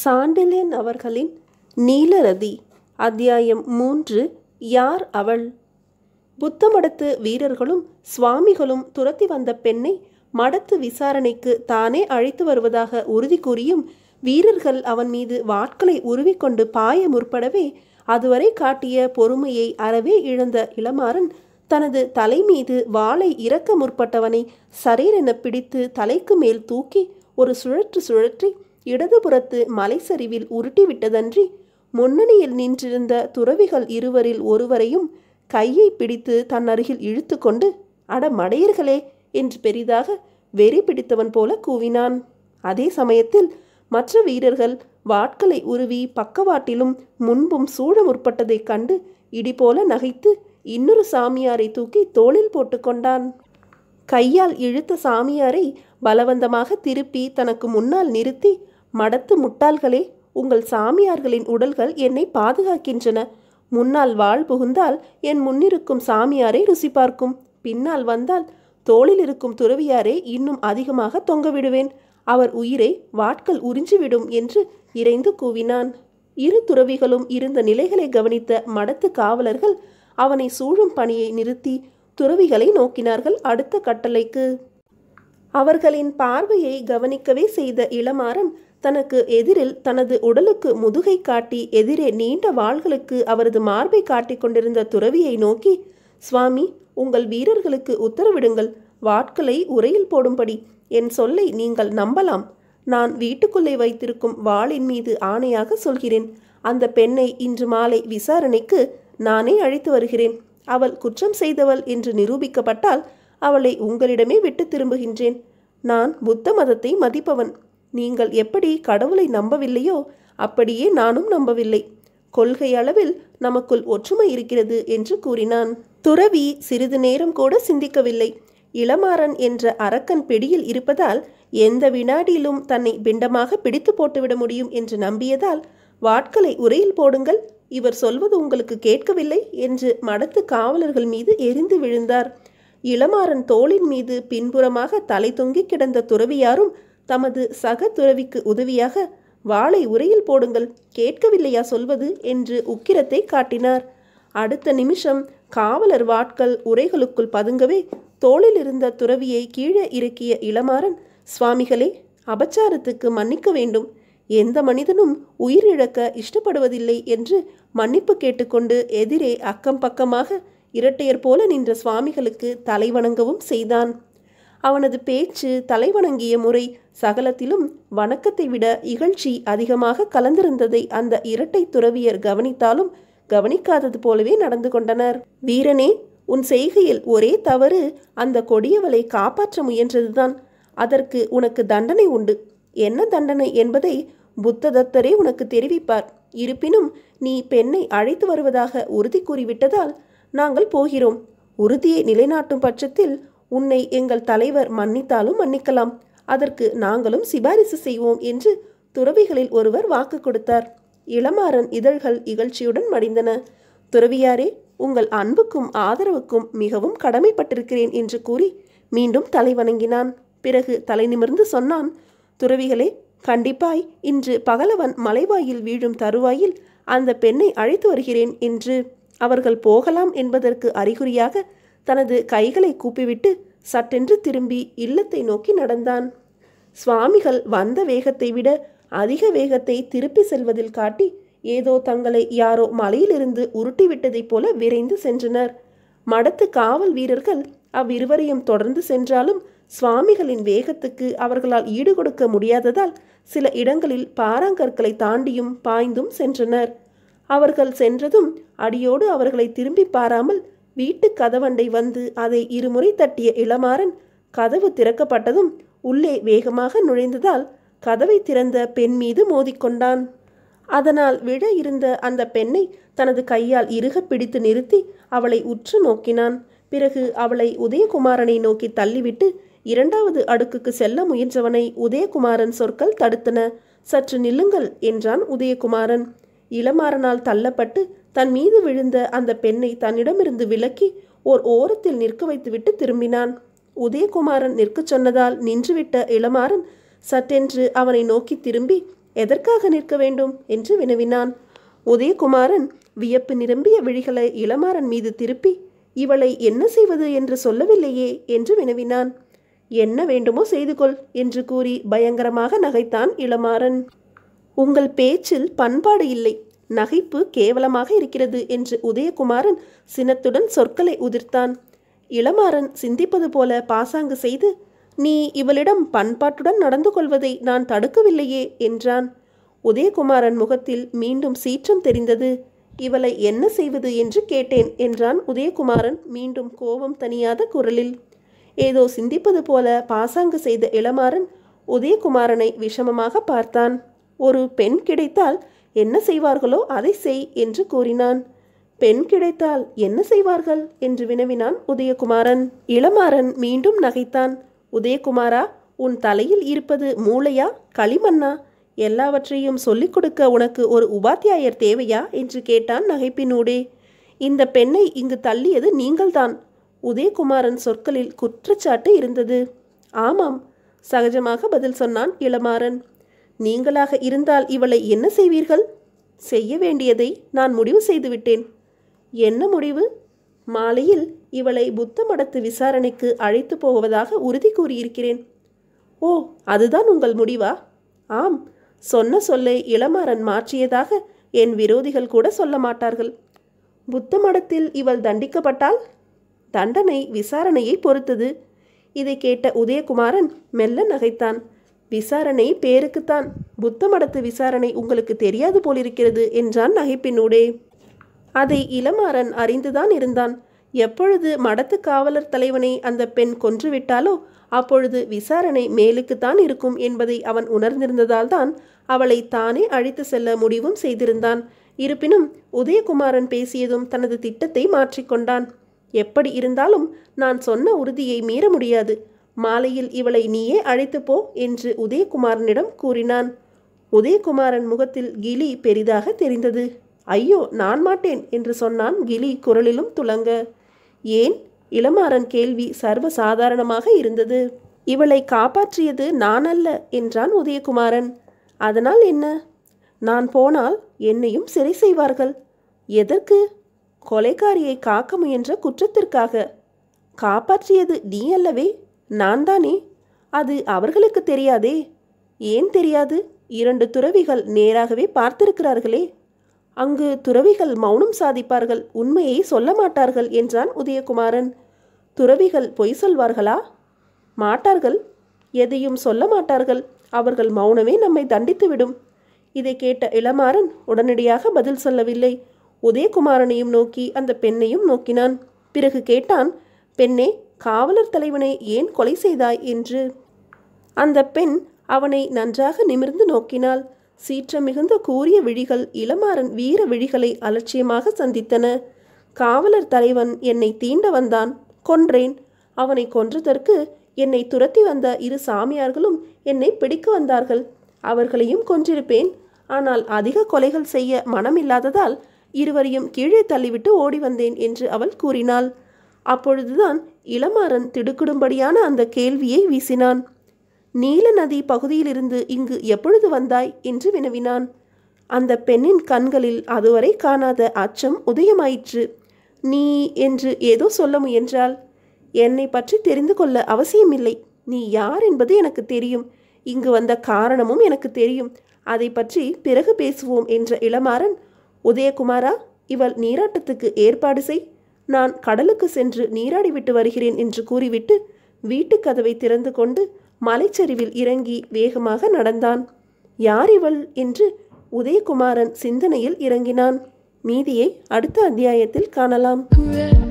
சாண்டிலியன் அவர்களின் நீலரதி அத்தியாயம் மூன்று யார் அவள் புத்த மடத்து வீரர்களும் சுவாமிகளும் துரத்தி வந்த பெண்ணை மடத்து விசாரணைக்கு தானே அழைத்து வருவதாக உறுதி கூறியும் வீரர்கள் அவன் மீது வாட்களை உருவிக்கொண்டு பாய முற்படவே அதுவரை காட்டிய பொறுமையை அறவே இழந்த இளமாறன் தனது தலை மீது வாளை இறக்க முற்பட்டவனை சரீரென பிடித்து தலைக்கு மேல் தூக்கி ஒரு சுழற்று சுழற்றி இடதுபுறத்து மலைச்சரிவில் உருட்டிவிட்டதன்றி முன்னணியில் நின்றிருந்த துறவிகள் இருவரில் ஒருவரையும் கையை பிடித்து தன் அருகில் இழுத்து கொண்டு அட மடையர்களே என்று பெரிதாக வெறி பிடித்தவன் போல கூவினான் அதே சமயத்தில் மற்ற வீரர்கள் வாட்களை உருவி பக்கவாட்டிலும் முன்பும் சூழ முற்பட்டதைக் கண்டு இடிபோல நகைத்து இன்னொரு சாமியாரை தூக்கி தோளில் போட்டுக்கொண்டான் கையால் இழுத்த சாமியாரை பலவந்தமாக திருப்பி தனக்கு முன்னால் நிறுத்தி மடத்து முட்டாள்களே உங்கள் சாமியார்களின் உடல்கள் என்னை பாதுகாக்கின்றன முன்னால் வாழ் புகுந்தால் என் முன்னிருக்கும் சாமியாரை ருசி பார்க்கும் பின்னால் வந்தால் தோளில் இருக்கும் துறவியாரை இன்னும் அதிகமாக தொங்கவிடுவேன் அவர் உயிரை வாட்கள் உறிஞ்சிவிடும் என்று இறைந்து கூவினான் இரு துறவிகளும் இருந்த நிலைகளை கவனித்த மடத்து காவலர்கள் அவனை சூழும் பணியை நிறுத்தி துறவிகளை நோக்கினார்கள் அடுத்த கட்டளைக்கு அவர்களின் பார்வையை கவனிக்கவே செய்த இளமாறன் தனக்கு எதிரில் தனது உடலுக்கு முதுகை காட்டி எதிரே நீண்ட வாள்களுக்கு அவரது மார்பை காட்டிக் கொண்டிருந்த துறவியை நோக்கி சுவாமி உங்கள் வீரர்களுக்கு உத்தரவிடுங்கள் வாட்களை உரையில் போடும்படி என் சொல்லை நீங்கள் நம்பலாம் நான் வீட்டுக்குள்ளே வைத்திருக்கும் வாளின் மீது ஆணையாக சொல்கிறேன் அந்த பெண்ணை இன்று மாலை விசாரணைக்கு நானே அழைத்து வருகிறேன் அவள் குற்றம் செய்தவள் என்று நிரூபிக்கப்பட்டால் அவளை உங்களிடமே விட்டு திரும்புகின்றேன் நான் புத்த மதத்தை மதிப்பவன் நீங்கள் எப்படி கடவுளை நம்பவில்லையோ அப்படியே நானும் நம்பவில்லை கொள்கை அளவில் நமக்குள் ஒற்றுமை இருக்கிறது என்று கூறினான் துறவி சிறிது நேரம் கூட சிந்திக்கவில்லை இளமாறன் என்ற அரக்கன் பிடியில் இருப்பதால் எந்த வினாடியிலும் தன்னை பிண்டமாக பிடித்து போட்டுவிட முடியும் என்று நம்பியதால் வாட்களை உரையில் போடுங்கள் இவர் சொல்வது உங்களுக்கு கேட்கவில்லை என்று மடத்து காவலர்கள் மீது எரிந்து விழுந்தார் இளமாறன் தோளின் மீது பின்புறமாக தலை தொங்கி கிடந்த துறவியாரும் தமது சக துறவிக்கு உதவியாக வாளை உரையில் போடுங்கள் கேட்கவில்லையா சொல்வது என்று உக்கிரத்தை காட்டினார் அடுத்த நிமிஷம் காவலர் வாட்கள் உரைகளுக்குள் பதுங்கவே தோளில் இருந்த துறவியை கீழே இறக்கிய இளமாறன் சுவாமிகளே அபச்சாரத்துக்கு மன்னிக்க வேண்டும் எந்த மனிதனும் உயிரிழக்க இஷ்டப்படுவதில்லை என்று மன்னிப்பு கேட்டுக்கொண்டு எதிரே அக்கம் பக்கமாக இரட்டையர் போல நின்ற சுவாமிகளுக்கு தலைவணங்கவும் செய்தான் அவனது பேச்சு தலைவணங்கிய முறை சகலத்திலும் வணக்கத்தை விட இகழ்ச்சி அதிகமாக கலந்திருந்ததை அந்த இரட்டை துறவியர் கவனித்தாலும் கவனிக்காதது போலவே நடந்து கொண்டனர் வீரனே உன் செய்கையில் ஒரே தவறு அந்த கொடியவளை காப்பாற்ற முயன்றதுதான் அதற்கு உனக்கு தண்டனை உண்டு என்ன தண்டனை என்பதை புத்ததத்தரே உனக்கு தெரிவிப்பார் இருப்பினும் நீ பெண்ணை அழைத்து வருவதாக உறுதி கூறிவிட்டதால் நாங்கள் போகிறோம் உறுதியை நிலைநாட்டும் பட்சத்தில் உன்னை எங்கள் தலைவர் மன்னித்தாலும் மன்னிக்கலாம் அதற்கு நாங்களும் சிபாரிசு செய்வோம் என்று துறவிகளில் ஒருவர் வாக்கு கொடுத்தார் இளமாறன் இதழ்கள் இகழ்ச்சியுடன் மடிந்தன துறவியாரே உங்கள் அன்புக்கும் ஆதரவுக்கும் மிகவும் கடமைப்பட்டிருக்கிறேன் என்று கூறி மீண்டும் தலை வணங்கினான் பிறகு தலை நிமிர்ந்து சொன்னான் துறவிகளே கண்டிப்பாய் இன்று பகலவன் மலைவாயில் வீழும் தருவாயில் அந்த பெண்ணை அழைத்து வருகிறேன் என்று அவர்கள் போகலாம் என்பதற்கு அறிகுறியாக தனது கைகளை கூப்பிவிட்டு சட்டென்று திரும்பி இல்லத்தை நோக்கி நடந்தான் சுவாமிகள் வந்த வேகத்தை விட அதிக வேகத்தை திருப்பி செல்வதில் காட்டி ஏதோ தங்களை யாரோ மலையிலிருந்து உருட்டிவிட்டதைப் போல விரைந்து சென்றனர் மடத்து காவல் வீரர்கள் அவ்விருவரையும் தொடர்ந்து சென்றாலும் சுவாமிகளின் வேகத்துக்கு அவர்களால் ஈடுகொடுக்க முடியாததால் சில இடங்களில் பாறாங்கற்களை தாண்டியும் பாய்ந்தும் சென்றனர் அவர்கள் சென்றதும் அடியோடு அவர்களை திரும்பி பாராமல் வீட்டு கதவண்டை வந்து அதை இருமுறை தட்டிய இளமாறன் கதவு திறக்கப்பட்டதும் உள்ளே வேகமாக நுழைந்ததால் கதவை திறந்த பெண் மீது மோதிக்கொண்டான் அதனால் விழ இருந்த அந்த பெண்ணை தனது கையால் இறுக பிடித்து நிறுத்தி அவளை உற்று நோக்கினான் பிறகு அவளை உதயகுமாரனை நோக்கி தள்ளிவிட்டு இரண்டாவது அடுக்குக்கு செல்ல முயன்றவனை உதயகுமாரன் சொற்கள் தடுத்தன சற்று நில்லுங்கள் என்றான் உதயகுமாரன் இளமாறனால் தள்ளப்பட்டு தன் மீது விழுந்த அந்த பெண்ணை தன்னிடமிருந்து விலக்கி ஓர் ஓரத்தில் நிற்க வைத்துவிட்டு திரும்பினான் உதயகுமாரன் நிற்கச் சொன்னதால் நின்றுவிட்ட இளமாறன் சட்டென்று அவனை நோக்கி திரும்பி எதற்காக நிற்க வேண்டும் என்று வினவினான் உதயகுமாரன் வியப்பு நிரம்பிய விழிகளை இளமாறன் மீது திருப்பி இவளை என்ன செய்வது என்று சொல்லவில்லையே என்று வினவினான் என்ன வேண்டுமோ செய்து கொள் என்று கூறி பயங்கரமாக நகைத்தான் இளமாறன் உங்கள் பேச்சில் பண்பாடு இல்லை நகைப்பு கேவலமாக இருக்கிறது என்று உதயகுமாரன் சினத்துடன் சொற்களை உதிர்த்தான் இளமாறன் சிந்திப்பது போல பாசாங்கு செய்து நீ இவளிடம் பண்பாட்டுடன் நடந்து கொள்வதை நான் தடுக்கவில்லையே என்றான் உதயகுமாரன் முகத்தில் மீண்டும் சீற்றம் தெரிந்தது இவளை என்ன செய்வது என்று கேட்டேன் என்றான் உதயகுமாரன் மீண்டும் கோபம் தனியாத குரலில் ஏதோ சிந்திப்பது போல பாசாங்கு செய்த இளமாறன் உதயகுமாரனை விஷமமாக பார்த்தான் ஒரு பெண் கிடைத்தால் என்ன செய்வார்களோ அதை செய் என்று கூறினான் பெண் கிடைத்தால் என்ன செய்வார்கள் என்று வினவினான் உதயகுமாரன் இளமாறன் மீண்டும் நகைத்தான் உதயகுமாரா உன் தலையில் இருப்பது மூளையா களிமண்ணா எல்லாவற்றையும் சொல்லிக் கொடுக்க உனக்கு ஒரு உபாத்தியாயர் தேவையா என்று கேட்டான் நகைப்பினூடே இந்த பெண்ணை இங்கு தள்ளியது நீங்கள்தான் உதயகுமாரன் சொற்களில் குற்றச்சாட்டு இருந்தது ஆமாம் சகஜமாக பதில் சொன்னான் இளமாறன் நீங்களாக இருந்தால் இவளை என்ன செய்வீர்கள் செய்ய வேண்டியதை நான் முடிவு செய்துவிட்டேன் என்ன முடிவு மாலையில் இவளை புத்த மடத்து விசாரணைக்கு அழைத்து போவதாக உறுதி கூறியிருக்கிறேன் ஓ அதுதான் உங்கள் முடிவா ஆம் சொன்ன சொல்லை இளமாறன் மாற்றியதாக என் விரோதிகள் கூட சொல்ல மாட்டார்கள் புத்த மடத்தில் இவள் தண்டிக்கப்பட்டால் தண்டனை விசாரணையை பொறுத்தது இதை கேட்ட உதயகுமாரன் மெல்ல நகைத்தான் விசாரணை பேருக்குத்தான் புத்த மடத்து விசாரணை உங்களுக்கு தெரியாது போலிருக்கிறது என்றான் நகைப்பினூடே அதை இளமாறன் அறிந்துதான் இருந்தான் எப்பொழுது மடத்து காவலர் தலைவனை அந்த பெண் கொன்றுவிட்டாலோ அப்பொழுது விசாரணை மேலுக்குத்தான் இருக்கும் என்பதை அவன் உணர்ந்திருந்ததால் தான் அவளை தானே அழைத்து செல்ல முடிவும் செய்திருந்தான் இருப்பினும் உதயகுமாரன் பேசியதும் தனது திட்டத்தை மாற்றிக்கொண்டான் எப்படி இருந்தாலும் நான் சொன்ன உறுதியை மீற முடியாது மாலையில் இவளை நீயே அழைத்து போ என்று உதயகுமாரனிடம் கூறினான் உதயகுமாரன் முகத்தில் கிளி பெரிதாக தெரிந்தது ஐயோ நான் மாட்டேன் என்று சொன்னான் கிளி குரலிலும் துளங்க ஏன் இளமாறன் கேள்வி சர்வசாதாரணமாக இருந்தது இவளை காப்பாற்றியது நான் அல்ல என்றான் உதயகுமாரன் அதனால் என்ன நான் போனால் என்னையும் சிறை செய்வார்கள் எதற்கு கொலைக்காரியை காக்க முயன்ற குற்றத்திற்காக காப்பாற்றியது நீ அல்லவே நான் தானே அது அவர்களுக்கு தெரியாதே ஏன் தெரியாது இரண்டு துறவிகள் நேராகவே பார்த்திருக்கிறார்களே அங்கு துறவிகள் மௌனம் சாதிப்பார்கள் உண்மையை சொல்ல மாட்டார்கள் என்றான் உதயகுமாரன் துறவிகள் பொய் சொல்வார்களா மாட்டார்கள் எதையும் சொல்ல மாட்டார்கள் அவர்கள் மௌனமே நம்மை தண்டித்துவிடும் இதை கேட்ட இளமாறன் உடனடியாக பதில் சொல்லவில்லை உதயகுமாரனையும் நோக்கி அந்த பெண்ணையும் நோக்கினான் பிறகு கேட்டான் பெண்ணே காவலர் தலைவனை ஏன் கொலை செய்தாய் என்று அந்த பெண் அவனை நன்றாக நிமிர்ந்து நோக்கினாள் சீற்றம் மிகுந்த கூரிய விழிகள் இளமாறன் வீர விழிகளை அலட்சியமாக சந்தித்தன காவலர் தலைவன் என்னை தீண்ட வந்தான் கொன்றேன் அவனை கொன்றதற்கு என்னை துரத்தி வந்த இரு சாமியார்களும் என்னை பிடிக்க வந்தார்கள் அவர்களையும் கொன்றிருப்பேன் ஆனால் அதிக கொலைகள் செய்ய மனமில்லாததால் இருவரையும் கீழே தள்ளிவிட்டு ஓடி வந்தேன் என்று அவள் கூறினாள் அப்பொழுதுதான் இளமாறன் திடுக்கிடும்படியான அந்த கேள்வியை வீசினான் நீல நதி பகுதியிலிருந்து இங்கு எப்பொழுது வந்தாய் என்று வினவினான் அந்த பெண்ணின் கண்களில் அதுவரை காணாத அச்சம் உதயமாயிற்று நீ என்று ஏதோ சொல்ல முயன்றால் என்னை பற்றி தெரிந்து கொள்ள அவசியமில்லை நீ யார் என்பது எனக்கு தெரியும் இங்கு வந்த காரணமும் எனக்கு தெரியும் அதை பற்றி பிறகு பேசுவோம் என்ற இளமாறன் உதயகுமாரா இவள் நீராட்டத்துக்கு ஏற்பாடு செய் நான் கடலுக்கு சென்று நீராடிவிட்டு வருகிறேன் என்று கூறிவிட்டு வீட்டுக் கதவை திறந்து கொண்டு மலைச்சரிவில் இறங்கி வேகமாக நடந்தான் யார் இவள் என்று உதயகுமாரன் சிந்தனையில் இறங்கினான் மீதியை அடுத்த அத்தியாயத்தில் காணலாம்